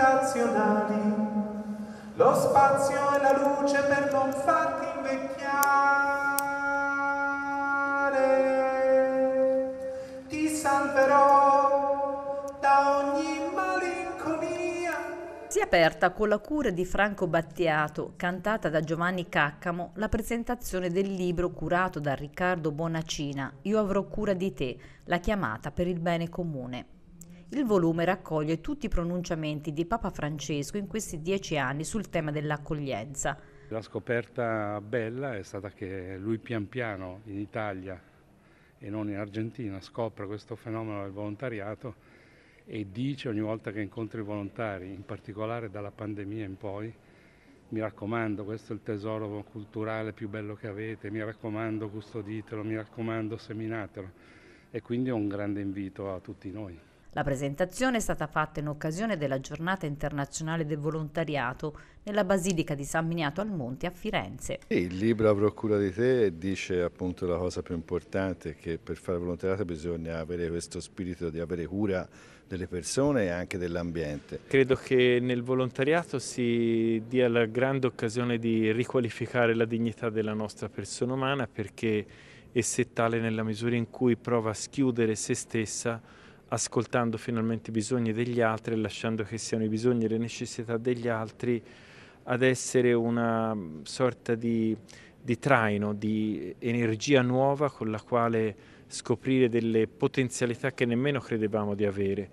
generazionali, lo spazio e la luce per non farti invecchiare. Ti salverò da ogni malinconia. Si è aperta con la cura di Franco Battiato, cantata da Giovanni Caccamo, la presentazione del libro curato da Riccardo Bonacina, Io avrò cura di te, la chiamata per il bene comune. Il volume raccoglie tutti i pronunciamenti di Papa Francesco in questi dieci anni sul tema dell'accoglienza. La scoperta bella è stata che lui pian piano in Italia e non in Argentina scopre questo fenomeno del volontariato e dice ogni volta che incontri i volontari, in particolare dalla pandemia in poi, mi raccomando, questo è il tesoro culturale più bello che avete, mi raccomando, custoditelo, mi raccomando, seminatelo. E quindi è un grande invito a tutti noi. La presentazione è stata fatta in occasione della giornata internazionale del volontariato nella Basilica di San Miniato al Monte a Firenze. Il libro A Procura di te dice appunto la cosa più importante che per fare volontariato bisogna avere questo spirito di avere cura delle persone e anche dell'ambiente. Credo che nel volontariato si dia la grande occasione di riqualificare la dignità della nostra persona umana perché è tale nella misura in cui prova a schiudere se stessa ascoltando finalmente i bisogni degli altri e lasciando che siano i bisogni e le necessità degli altri ad essere una mm, sorta di, di traino, di energia nuova con la quale scoprire delle potenzialità che nemmeno credevamo di avere.